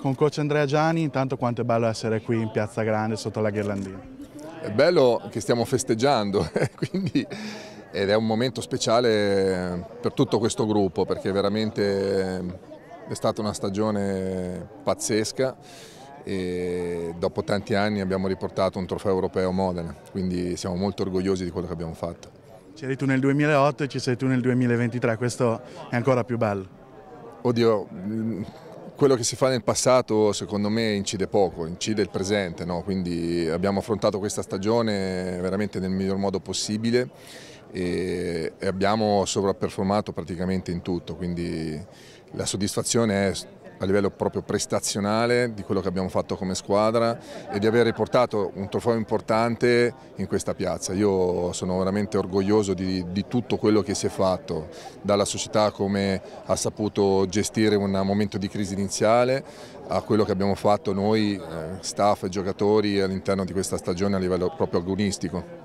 con coach Andrea Gianni, intanto quanto è bello essere qui in Piazza Grande sotto la ghirlandina. È bello che stiamo festeggiando, eh, quindi ed è un momento speciale per tutto questo gruppo perché veramente eh, è stata una stagione pazzesca e dopo tanti anni abbiamo riportato un trofeo europeo Modena, quindi siamo molto orgogliosi di quello che abbiamo fatto. C'eri tu nel 2008 e ci sei tu nel 2023, questo è ancora più bello. Oddio, quello che si fa nel passato secondo me incide poco, incide il presente, no? quindi abbiamo affrontato questa stagione veramente nel miglior modo possibile e, abbiamo sovrapperformato praticamente in tutto, quindi la soddisfazione è a livello proprio prestazionale di quello che abbiamo fatto come squadra e di aver riportato un trofeo importante in questa piazza. Io sono veramente orgoglioso di, di tutto quello che si è fatto, dalla società come ha saputo gestire un momento di crisi iniziale a quello che abbiamo fatto noi, eh, staff e giocatori all'interno di questa stagione a livello proprio agonistico.